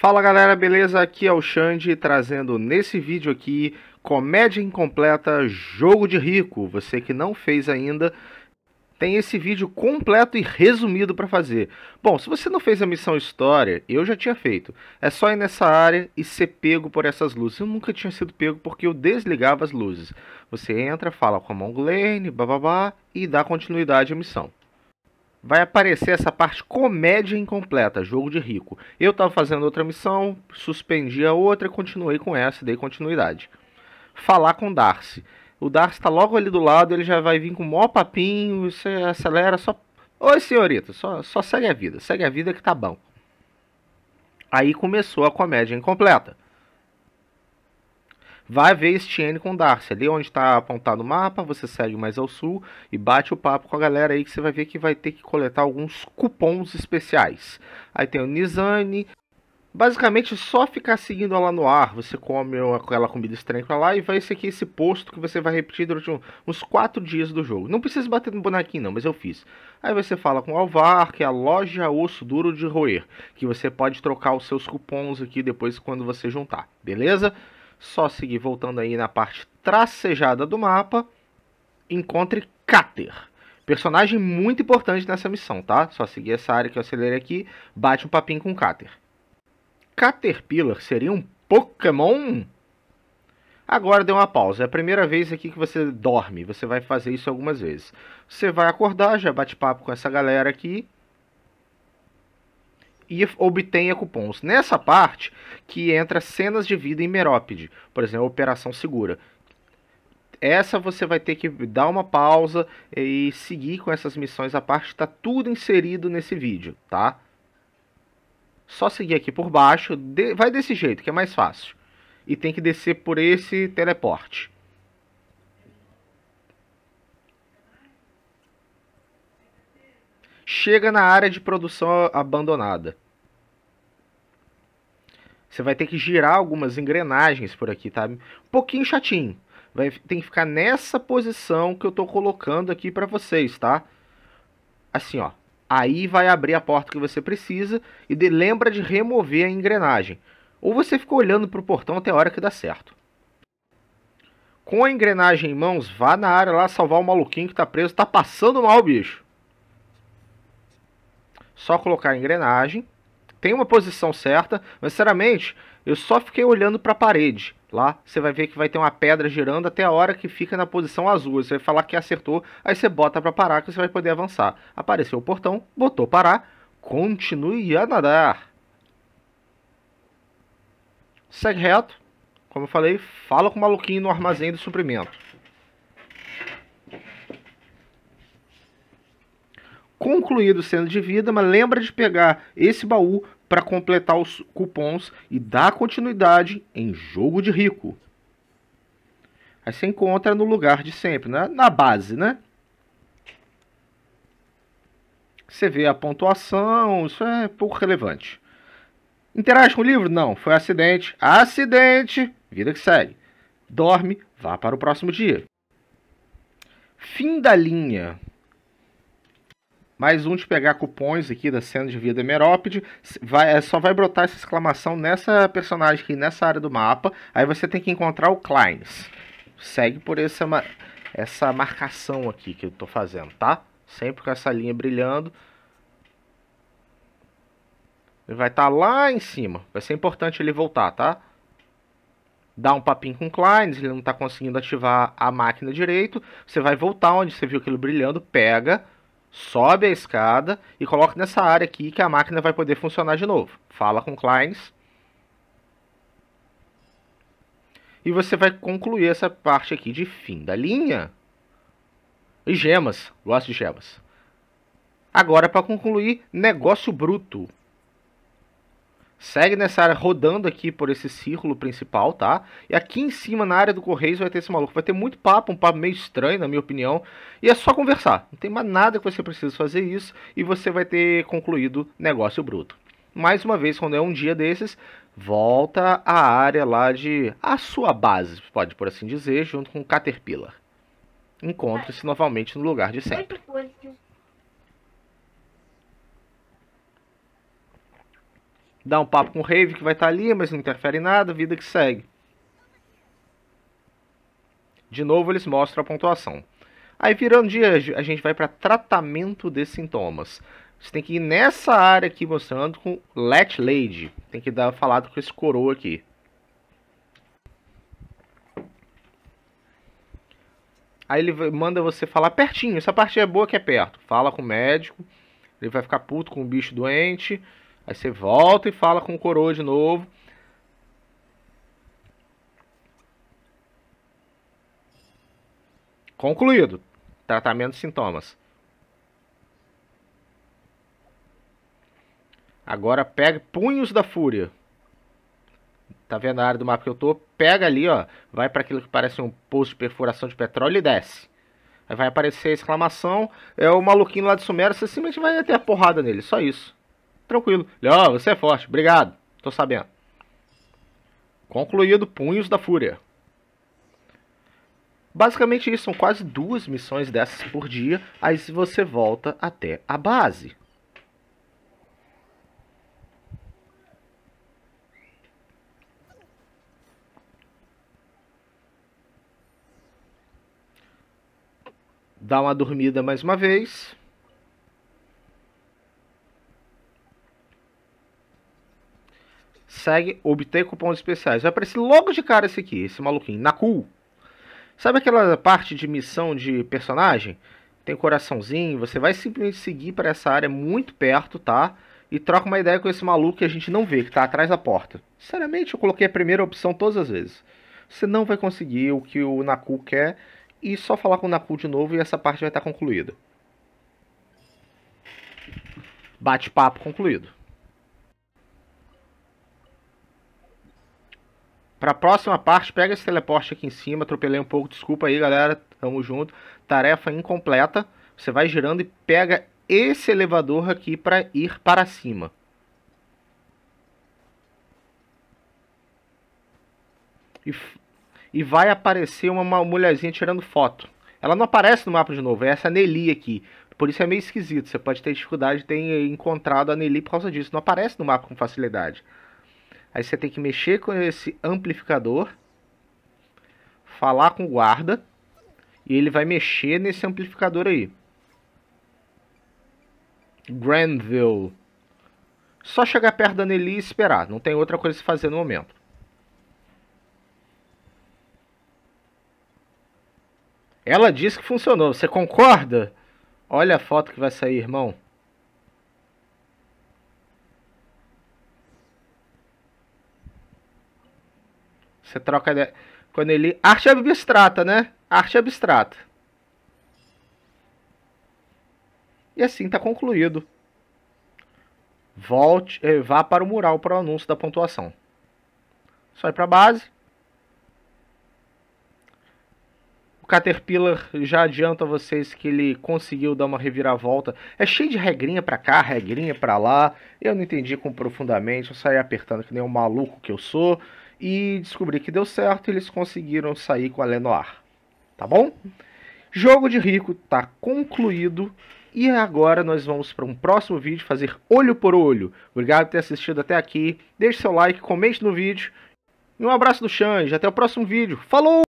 Fala galera, beleza? Aqui é o Xande trazendo nesse vídeo aqui Comédia Incompleta Jogo de Rico. Você que não fez ainda, tem esse vídeo completo e resumido para fazer. Bom, se você não fez a missão História, eu já tinha feito. É só ir nessa área e ser pego por essas luzes. Eu nunca tinha sido pego porque eu desligava as luzes. Você entra, fala com a mão babá, bababá e dá continuidade à missão vai aparecer essa parte comédia incompleta, jogo de rico. Eu estava fazendo outra missão, suspendi a outra, continuei com essa, dei continuidade. Falar com Darcy. O Darcy está logo ali do lado, ele já vai vir com o maior papinho, você acelera, só. Oi, senhorita, só, só segue a vida, segue a vida que tá bom. Aí começou a comédia incompleta vai ver Estienne com Darcy. Ali onde está apontado o mapa, você segue mais ao sul e bate o papo com a galera aí que você vai ver que vai ter que coletar alguns cupons especiais. Aí tem o Nizane. Basicamente, só ficar seguindo ela no ar. Você come aquela comida estranha pra lá e vai esse aqui esse posto que você vai repetir durante uns 4 dias do jogo. Não precisa bater no bonequinho não, mas eu fiz. Aí você fala com o Alvar, que é a loja osso duro de roer, que você pode trocar os seus cupons aqui depois quando você juntar, beleza? Só seguir voltando aí na parte tracejada do mapa, encontre Cater, Personagem muito importante nessa missão, tá? Só seguir essa área que eu acelerei aqui, bate um papinho com Cater. Caterpillar seria um Pokémon? Agora deu uma pausa. É a primeira vez aqui que você dorme. Você vai fazer isso algumas vezes. Você vai acordar, já bate papo com essa galera aqui e obtenha cupons. Nessa parte que entra cenas de vida em Merópide, por exemplo, Operação Segura. Essa você vai ter que dar uma pausa e seguir com essas missões à parte, está tudo inserido nesse vídeo, tá? Só seguir aqui por baixo, vai desse jeito que é mais fácil. E tem que descer por esse teleporte. chega na área de produção abandonada. Você vai ter que girar algumas engrenagens por aqui, tá? Um pouquinho chatinho. Vai, tem que ficar nessa posição que eu tô colocando aqui para vocês, tá? Assim, ó. Aí vai abrir a porta que você precisa e de, lembra de remover a engrenagem. Ou você fica olhando pro portão até a hora que dá certo. Com a engrenagem em mãos, vá na área lá salvar o maluquinho que tá preso. Tá passando mal, bicho só colocar a engrenagem. Tem uma posição certa, mas sinceramente, eu só fiquei olhando para a parede. Lá você vai ver que vai ter uma pedra girando até a hora que fica na posição azul. Você vai falar que acertou, aí você bota para parar que você vai poder avançar. Apareceu o portão, botou parar, continue a nadar. Segue reto, como eu falei, fala com o maluquinho no armazém do suprimento. concluído sendo de vida, mas lembra de pegar esse baú para completar os cupons e dar continuidade em Jogo de Rico. Aí você encontra no lugar de sempre, né? na base, né? Você vê a pontuação, isso é pouco relevante. Interage com o livro? Não, foi acidente. Acidente! Vida que segue. Dorme, vá para o próximo dia. Fim da linha. Mais um de pegar cupons aqui da cena de Via Demerópide. Vai, é, só vai brotar essa exclamação nessa personagem aqui, nessa área do mapa. Aí você tem que encontrar o Kleins. Segue por essa, essa marcação aqui que eu tô fazendo, tá? Sempre com essa linha brilhando. Ele vai estar tá lá em cima. Vai ser importante ele voltar, tá? Dá um papinho com o Kleins, ele não está conseguindo ativar a máquina direito. Você vai voltar onde você viu aquilo brilhando, pega sobe a escada e coloca nessa área aqui que a máquina vai poder funcionar de novo. Fala com clients. E você vai concluir essa parte aqui de fim da linha. E gemas, gosto de gemas. Agora, para concluir, negócio bruto. Segue nessa área rodando aqui por esse círculo principal, tá? E aqui em cima, na área do Correios, vai ter esse maluco. Vai ter muito papo, um papo meio estranho, na minha opinião. E é só conversar. Não tem mais nada que você precisa fazer isso e você vai ter concluído negócio bruto. Mais uma vez, quando é um dia desses, volta à área lá de... a sua base, pode por assim dizer, junto com o Caterpillar. Encontre-se novamente no lugar de sempre. dá um papo com o Rave que vai estar tá ali, mas não interfere em nada, vida que segue. De novo eles mostram a pontuação. Aí virando dia, a gente vai para tratamento de sintomas. Você tem que ir nessa área aqui mostrando com Let Lady. Tem que dar falado com esse coroa aqui. Aí ele manda você falar pertinho. Essa parte é boa que é perto. Fala com o médico. Ele vai ficar puto com o bicho doente. Aí você volta e fala com o coroa de novo. Concluído. Tratamento de sintomas. Agora pega Punhos da Fúria. Tá vendo a área do mapa que eu tô? Pega ali, ó. Vai para aquilo que parece um poço de perfuração de petróleo e desce. Aí vai aparecer a exclamação. É o maluquinho lá de Suméria. Você simplesmente vai ter a porrada nele. Só isso tranquilo. Ele, ó, oh, você é forte, obrigado, tô sabendo. Concluído Punhos da Fúria. Basicamente isso, são quase duas missões dessas por dia, aí você volta até a base. Dá uma dormida mais uma vez. consegue obter cupons especiais. Vai aparecer logo de cara esse aqui, esse maluquinho, Nakul. Sabe aquela parte de missão de personagem? Tem coraçãozinho, você vai simplesmente seguir para essa área muito perto, tá? E troca uma ideia com esse maluco que a gente não vê, que tá atrás da porta. Sinceramente, eu coloquei a primeira opção todas as vezes. Você não vai conseguir o que o Naku quer e só falar com o Naku de novo e essa parte vai estar tá concluída. Bate-papo concluído. Pra próxima parte, pega esse teleporte aqui em cima. Atropelei um pouco, desculpa aí, galera. Tamo junto. Tarefa incompleta. Você vai girando e pega esse elevador aqui para ir para cima. E, e vai aparecer uma, uma mulherzinha tirando foto. Ela não aparece no mapa de novo, é essa Nelly aqui. Por isso é meio esquisito. Você pode ter dificuldade de ter encontrado a Nelly por causa disso. Não aparece no mapa com facilidade. Aí você tem que mexer com esse amplificador, falar com o guarda, e ele vai mexer nesse amplificador aí. Granville. Só chegar perto da Nelly e esperar, não tem outra coisa a fazer no momento. Ela disse que funcionou, você concorda? Olha a foto que vai sair, irmão. Você troca quando ele arte abstrata, né? Arte abstrata. E assim está concluído. Volte, eh, vá para o mural para o anúncio da pontuação. Só ir para a base. O Caterpillar já adianta vocês que ele conseguiu dar uma reviravolta. É cheio de regrinha para cá, regrinha para lá. Eu não entendi com profundamente, eu saí apertando que nem um maluco que eu sou e descobri que deu certo e eles conseguiram sair com a Lenoir, tá bom? Jogo de rico tá concluído e agora nós vamos para um próximo vídeo fazer olho por olho. Obrigado por ter assistido até aqui, deixe seu like, comente no vídeo e um abraço do Xande, até o próximo vídeo, falou!